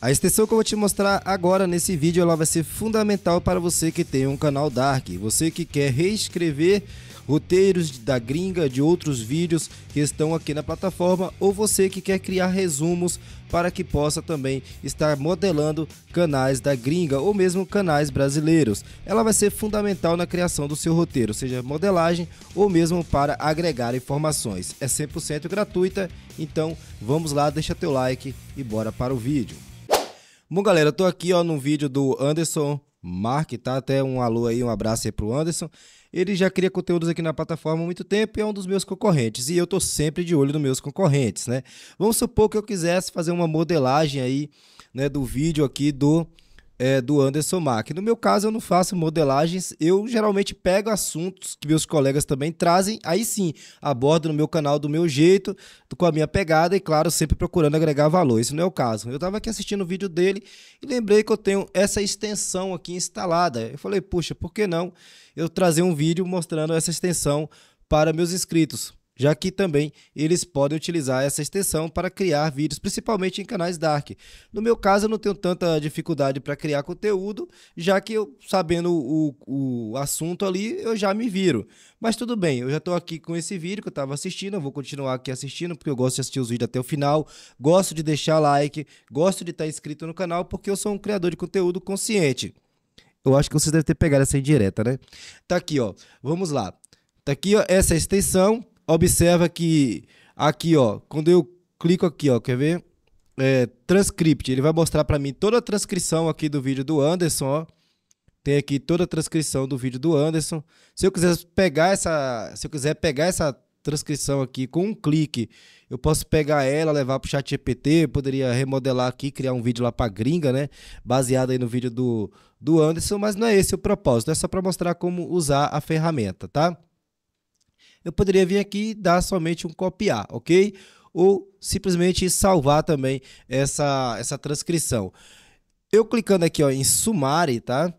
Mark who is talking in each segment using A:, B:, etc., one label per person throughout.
A: A extensão que eu vou te mostrar agora nesse vídeo ela vai ser fundamental para você que tem um canal Dark, você que quer reescrever roteiros da gringa de outros vídeos que estão aqui na plataforma ou você que quer criar resumos para que possa também estar modelando canais da gringa ou mesmo canais brasileiros. Ela vai ser fundamental na criação do seu roteiro, seja modelagem ou mesmo para agregar informações. É 100% gratuita, então vamos lá, deixa teu like e bora para o vídeo. Bom, galera, eu tô aqui ó, num vídeo do Anderson Mark, tá? Até um alô aí, um abraço aí pro Anderson. Ele já cria conteúdos aqui na plataforma há muito tempo e é um dos meus concorrentes. E eu tô sempre de olho nos meus concorrentes, né? Vamos supor que eu quisesse fazer uma modelagem aí, né, do vídeo aqui do é, do Anderson Mack. No meu caso, eu não faço modelagens, eu geralmente pego assuntos que meus colegas também trazem, aí sim, abordo no meu canal do meu jeito, com a minha pegada e, claro, sempre procurando agregar valor. Isso não é o caso. Eu estava aqui assistindo o vídeo dele e lembrei que eu tenho essa extensão aqui instalada. Eu falei, puxa, por que não eu trazer um vídeo mostrando essa extensão para meus inscritos? já que também eles podem utilizar essa extensão para criar vídeos, principalmente em canais dark. No meu caso, eu não tenho tanta dificuldade para criar conteúdo, já que eu, sabendo o, o assunto ali, eu já me viro. Mas tudo bem, eu já estou aqui com esse vídeo que eu estava assistindo, eu vou continuar aqui assistindo, porque eu gosto de assistir os vídeos até o final, gosto de deixar like, gosto de estar tá inscrito no canal, porque eu sou um criador de conteúdo consciente. Eu acho que vocês devem ter pegado essa indireta, né? Tá aqui, ó. Vamos lá. Tá aqui ó, essa extensão observa que aqui, ó, quando eu clico aqui, ó, quer ver? É, transcript, ele vai mostrar para mim toda a transcrição aqui do vídeo do Anderson, ó. Tem aqui toda a transcrição do vídeo do Anderson. Se eu quiser pegar essa, se eu quiser pegar essa transcrição aqui com um clique, eu posso pegar ela, levar para o chat GPT, poderia remodelar aqui, criar um vídeo lá para gringa, né? Baseado aí no vídeo do, do Anderson, mas não é esse o propósito, é só para mostrar como usar a ferramenta, tá? eu poderia vir aqui e dar somente um copiar, ok? Ou simplesmente salvar também essa, essa transcrição. Eu clicando aqui ó, em Sumari, tá?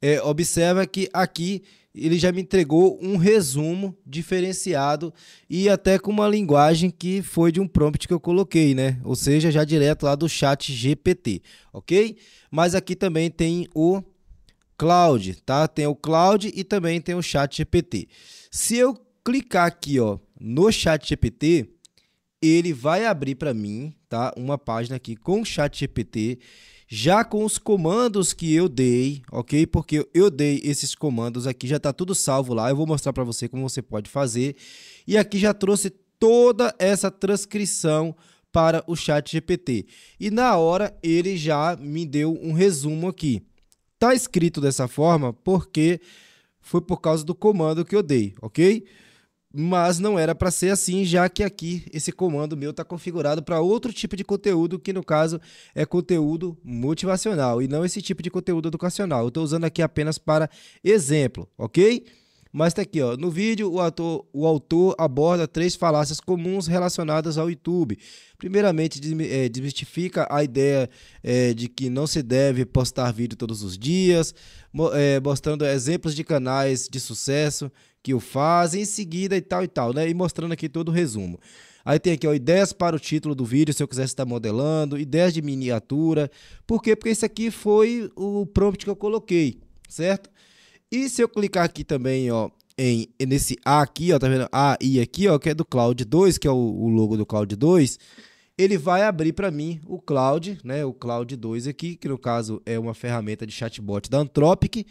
A: É, observa que aqui ele já me entregou um resumo diferenciado e até com uma linguagem que foi de um prompt que eu coloquei, né? Ou seja, já direto lá do chat GPT, ok? Mas aqui também tem o Cloud, tá? Tem o Cloud e também tem o chat GPT. Se eu clicar aqui ó, no chat GPT, ele vai abrir para mim tá, uma página aqui com o chat GPT, já com os comandos que eu dei, ok? Porque eu dei esses comandos aqui, já está tudo salvo lá. Eu vou mostrar para você como você pode fazer. E aqui já trouxe toda essa transcrição para o chat GPT. E na hora ele já me deu um resumo aqui. Tá escrito dessa forma porque foi por causa do comando que eu dei, ok? mas não era para ser assim, já que aqui esse comando meu está configurado para outro tipo de conteúdo, que no caso é conteúdo motivacional e não esse tipo de conteúdo educacional. Eu estou usando aqui apenas para exemplo, ok? Mas tá aqui, ó. No vídeo, o, ator, o autor aborda três falácias comuns relacionadas ao YouTube. Primeiramente, eh, desmistifica a ideia é, de que não se deve postar vídeo todos os dias, é, mostrando exemplos de canais de sucesso que o fazem, em seguida e tal e tal, né? E mostrando aqui todo o resumo. Aí tem aqui, ó, ideias para o título do vídeo, se eu quisesse estar modelando, ideias de miniatura. Por quê? Porque isso aqui foi o prompt que eu coloquei, certo? E se eu clicar aqui também, ó, em, nesse A aqui, ó, tá vendo? A e aqui, ó, que é do Cloud 2, que é o, o logo do Cloud 2, ele vai abrir para mim o Cloud, né? O Cloud 2 aqui, que no caso é uma ferramenta de chatbot da Anthropic.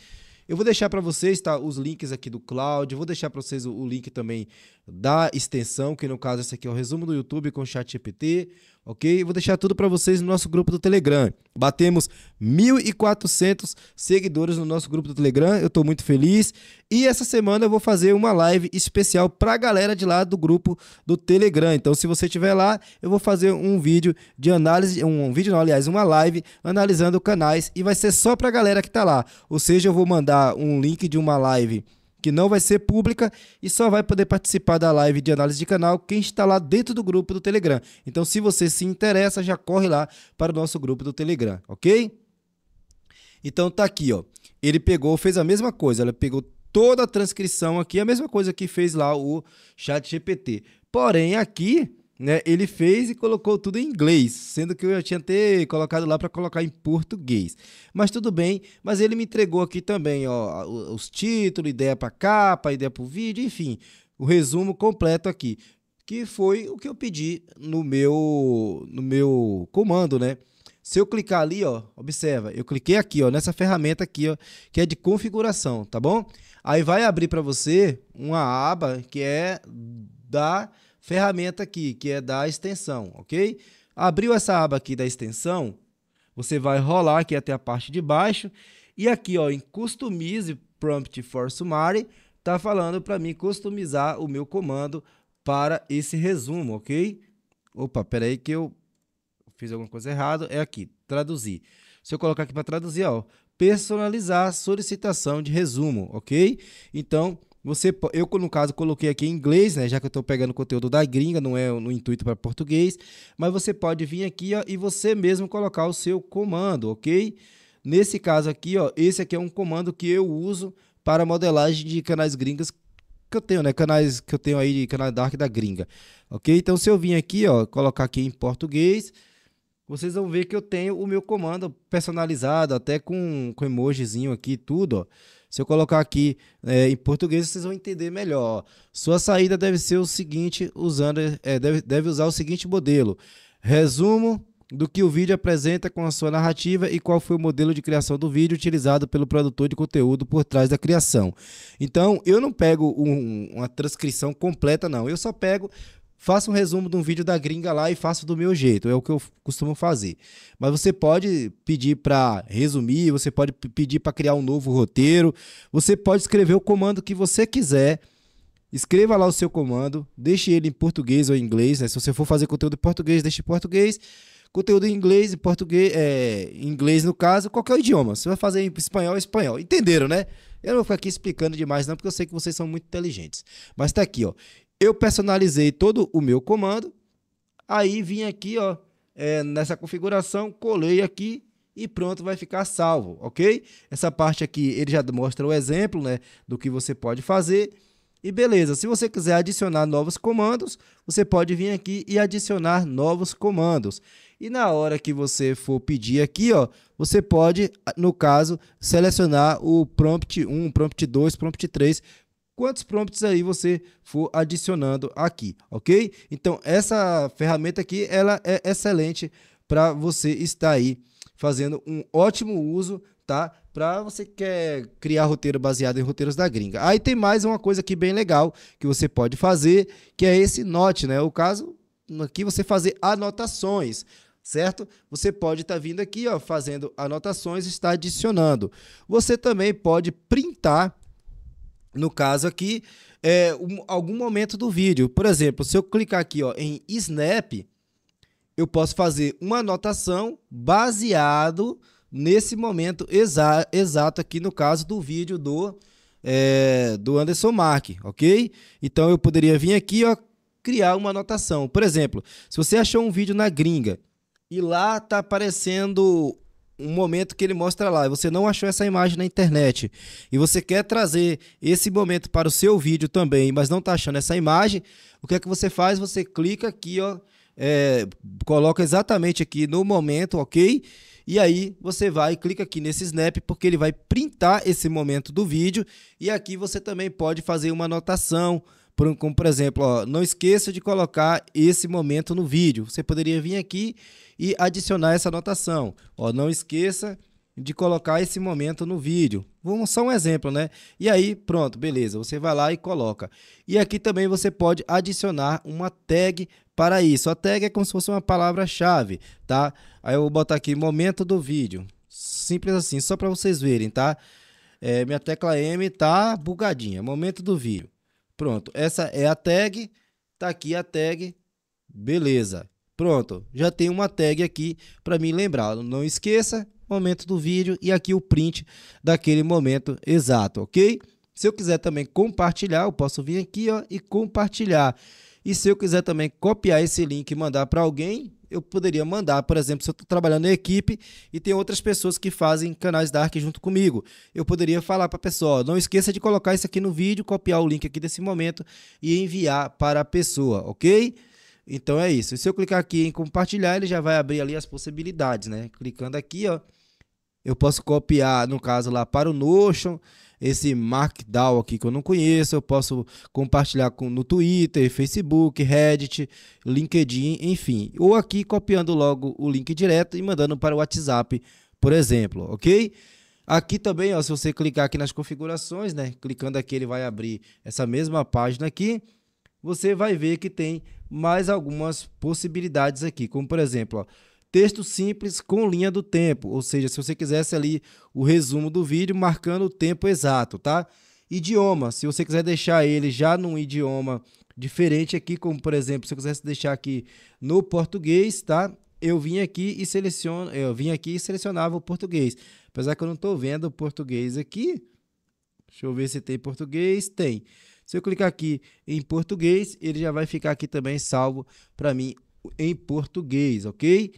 A: Eu vou deixar para vocês tá, os links aqui do Cloud, vou deixar para vocês o, o, link também da extensão, que no caso esse aqui é o resumo do YouTube com o ChatGPT, ok? Vou deixar tudo para vocês no nosso grupo do Telegram. Batemos 1.400 seguidores no nosso grupo do Telegram, eu estou muito feliz. E essa semana eu vou fazer uma live especial para a galera de lá do grupo do Telegram. Então, se você estiver lá, eu vou fazer um vídeo de análise, um vídeo não, aliás, uma live analisando canais e vai ser só para a galera que está lá. Ou seja, eu vou mandar um link de uma live que não vai ser pública e só vai poder participar da live de análise de canal quem está lá dentro do grupo do Telegram. Então, se você se interessa, já corre lá para o nosso grupo do Telegram, ok? Então tá aqui, ó. Ele pegou, fez a mesma coisa, ela pegou toda a transcrição aqui, a mesma coisa que fez lá o Chat GPT. Porém, aqui né, ele fez e colocou tudo em inglês, sendo que eu já tinha até colocado lá para colocar em português. Mas tudo bem, mas ele me entregou aqui também, ó, os títulos, ideia para capa, ideia para o vídeo, enfim, o resumo completo aqui, que foi o que eu pedi no meu no meu comando, né? Se eu clicar ali, ó, observa, eu cliquei aqui, ó, nessa ferramenta aqui, ó, que é de configuração, tá bom? Aí vai abrir para você uma aba que é da ferramenta aqui, que é da extensão, ok? Abriu essa aba aqui da extensão, você vai rolar aqui até a parte de baixo e aqui ó, em Customize Prompt for Summary, tá falando para mim customizar o meu comando para esse resumo, ok? Opa, peraí que eu fiz alguma coisa errada, é aqui, traduzir. Se eu colocar aqui para traduzir, ó, personalizar solicitação de resumo, ok? Então, você, eu no caso coloquei aqui em inglês, né, já que eu estou pegando conteúdo da gringa, não é no intuito para português, mas você pode vir aqui ó, e você mesmo colocar o seu comando, ok? Nesse caso aqui, ó, esse aqui é um comando que eu uso para modelagem de canais gringas que eu tenho, né? Canais que eu tenho aí de canal dark da gringa, ok? Então se eu vim aqui, ó, colocar aqui em português, vocês vão ver que eu tenho o meu comando personalizado, até com com emojizinho aqui, tudo, ó. Se eu colocar aqui é, em português, vocês vão entender melhor. Sua saída deve ser o seguinte, usando, é, deve, deve usar o seguinte modelo. Resumo do que o vídeo apresenta com a sua narrativa e qual foi o modelo de criação do vídeo utilizado pelo produtor de conteúdo por trás da criação. Então, eu não pego um, uma transcrição completa, não. Eu só pego faça um resumo de um vídeo da gringa lá e faça do meu jeito, é o que eu costumo fazer. Mas você pode pedir para resumir, você pode pedir para criar um novo roteiro, você pode escrever o comando que você quiser. Escreva lá o seu comando, deixe ele em português ou em inglês. Né? Se você for fazer conteúdo em português, deixe em português. Conteúdo em inglês, em português, é, inglês no caso, qualquer idioma. Você vai fazer em espanhol, é espanhol. Entenderam, né? Eu não vou ficar aqui explicando demais, não, porque eu sei que vocês são muito inteligentes. Mas tá aqui, ó. Eu personalizei todo o meu comando, aí vim aqui, ó, é, nessa configuração, colei aqui e pronto, vai ficar salvo, ok? Essa parte aqui, ele já mostra o exemplo, né, do que você pode fazer. E beleza, se você quiser adicionar novos comandos, você pode vir aqui e adicionar novos comandos. E na hora que você for pedir aqui, ó, você pode, no caso, selecionar o prompt 1, prompt 2, prompt 3, quantos prompts aí você for adicionando aqui, ok? Então, essa ferramenta aqui, ela é excelente para você estar aí fazendo um ótimo uso, tá? Para você que quer criar roteiro baseado em roteiros da gringa. Aí tem mais uma coisa aqui bem legal que você pode fazer, que é esse note, né? O caso aqui você fazer anotações certo? Você pode estar tá vindo aqui, ó, fazendo anotações, e está adicionando. Você também pode printar no caso aqui, é, um, algum momento do vídeo. Por exemplo, se eu clicar aqui ó, em Snap, eu posso fazer uma anotação baseado nesse momento exa exato aqui no caso do vídeo do, é, do Anderson Mark, ok? Então eu poderia vir aqui ó, criar uma anotação. Por exemplo, se você achou um vídeo na gringa e lá tá aparecendo um momento que ele mostra lá, você não achou essa imagem na internet e você quer trazer esse momento para o seu vídeo também, mas não está achando essa imagem, o que é que você faz? Você clica aqui, ó, é, coloca exatamente aqui no momento, ok? E aí você vai clica aqui nesse snap porque ele vai printar esse momento do vídeo e aqui você também pode fazer uma anotação, por, como, por exemplo, ó, não esqueça de colocar esse momento no vídeo. Você poderia vir aqui e adicionar essa anotação. Ó, não esqueça de colocar esse momento no vídeo. Vamos só um exemplo, né? E aí, pronto, beleza. Você vai lá e coloca. E aqui também você pode adicionar uma tag para isso. A tag é como se fosse uma palavra-chave, tá? Aí eu vou botar aqui momento do vídeo. Simples assim, só para vocês verem, tá? É, minha tecla M tá bugadinha. Momento do vídeo. Pronto, essa é a tag, tá aqui a tag, beleza. Pronto, já tem uma tag aqui para me lembrar. Não esqueça, momento do vídeo e aqui o print daquele momento exato, ok? Se eu quiser também compartilhar, eu posso vir aqui ó, e compartilhar. E se eu quiser também copiar esse link e mandar para alguém, eu poderia mandar, por exemplo, se eu estou trabalhando em equipe e tem outras pessoas que fazem canais Dark junto comigo, eu poderia falar para a pessoa: não esqueça de colocar isso aqui no vídeo, copiar o link aqui desse momento e enviar para a pessoa, ok? Então é isso. se eu clicar aqui em compartilhar, ele já vai abrir ali as possibilidades, né? Clicando aqui, ó, eu posso copiar, no caso lá, para o Notion esse Markdown aqui que eu não conheço, eu posso compartilhar com, no Twitter, Facebook, Reddit, LinkedIn, enfim. Ou aqui copiando logo o link direto e mandando para o WhatsApp, por exemplo, ok? Aqui também, ó, se você clicar aqui nas configurações, né? Clicando aqui, ele vai abrir essa mesma página aqui. Você vai ver que tem mais algumas possibilidades aqui, como por exemplo, ó, Texto simples com linha do tempo, ou seja, se você quisesse ali o resumo do vídeo marcando o tempo exato, tá? Idioma, se você quiser deixar ele já num idioma diferente aqui, como por exemplo, se eu quisesse deixar aqui no português, tá? Eu vim aqui e seleciono, eu vim aqui e selecionava o português. Apesar que eu não estou vendo o português aqui. Deixa eu ver se tem português, tem. Se eu clicar aqui em português, ele já vai ficar aqui também salvo para mim em português, ok?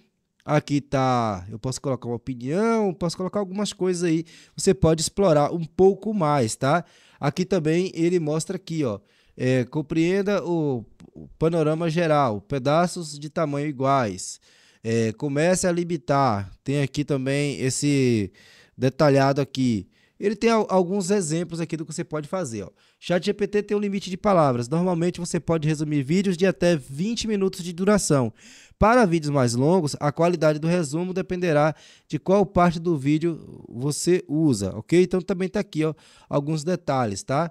A: Aqui tá, eu posso colocar uma opinião, posso colocar algumas coisas aí. Você pode explorar um pouco mais, tá? Aqui também ele mostra aqui, ó. É, compreenda o, o panorama geral, pedaços de tamanho iguais. É, comece a limitar. Tem aqui também esse detalhado aqui. Ele tem alguns exemplos aqui do que você pode fazer, ó. ChatGPT tem um limite de palavras. Normalmente você pode resumir vídeos de até 20 minutos de duração. Para vídeos mais longos, a qualidade do resumo dependerá de qual parte do vídeo você usa, ok? Então também está aqui ó, alguns detalhes, tá?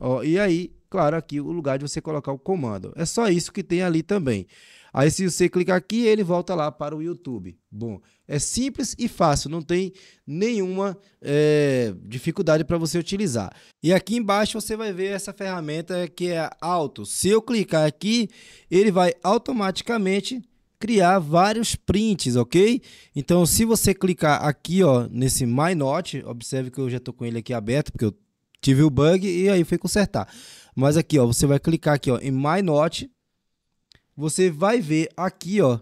A: Ó, e aí claro, aqui o lugar de você colocar o comando. É só isso que tem ali também. Aí se você clicar aqui, ele volta lá para o YouTube. Bom, é simples e fácil, não tem nenhuma é, dificuldade para você utilizar. E aqui embaixo você vai ver essa ferramenta que é Auto. Se eu clicar aqui, ele vai automaticamente criar vários prints, ok? Então, se você clicar aqui, ó, nesse My Note, observe que eu já estou com ele aqui aberto, porque eu tive o bug e aí fui consertar. Mas aqui, ó, você vai clicar aqui, ó, em My Note. Você vai ver aqui, ó,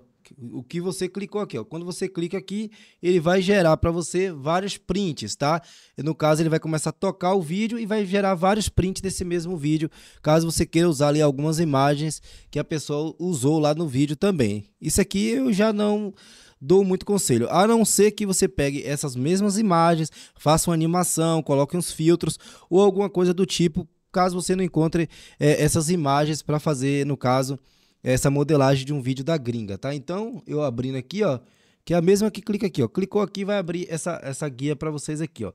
A: o que você clicou aqui, ó. Quando você clica aqui, ele vai gerar para você vários prints, tá? No caso, ele vai começar a tocar o vídeo e vai gerar vários prints desse mesmo vídeo, caso você queira usar ali algumas imagens que a pessoa usou lá no vídeo também. Isso aqui eu já não dou muito conselho, a não ser que você pegue essas mesmas imagens, faça uma animação, coloque uns filtros ou alguma coisa do tipo caso você não encontre é, essas imagens para fazer, no caso, essa modelagem de um vídeo da gringa, tá? Então, eu abrindo aqui, ó, que é a mesma que clica aqui, ó. Clicou aqui, vai abrir essa, essa guia para vocês aqui, ó.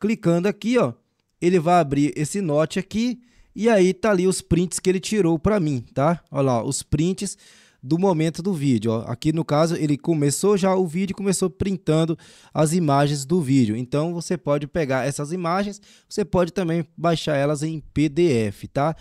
A: Clicando aqui, ó, ele vai abrir esse note aqui e aí tá ali os prints que ele tirou para mim, tá? Olha lá, os prints do momento do vídeo. aqui no caso, ele começou já o vídeo, começou printando as imagens do vídeo. Então você pode pegar essas imagens, você pode também baixar elas em PDF, tá?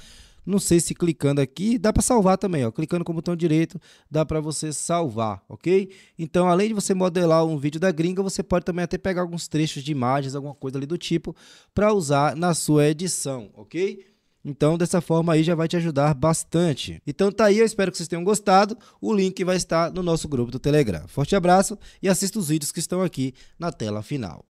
A: Não sei se clicando aqui, dá para salvar também, ó. Clicando com o botão direito, dá para você salvar, ok? Então, além de você modelar um vídeo da gringa, você pode também até pegar alguns trechos de imagens, alguma coisa ali do tipo, para usar na sua edição, ok? Então, dessa forma aí já vai te ajudar bastante. Então tá aí, eu espero que vocês tenham gostado. O link vai estar no nosso grupo do Telegram. Forte abraço e assista os vídeos que estão aqui na tela final.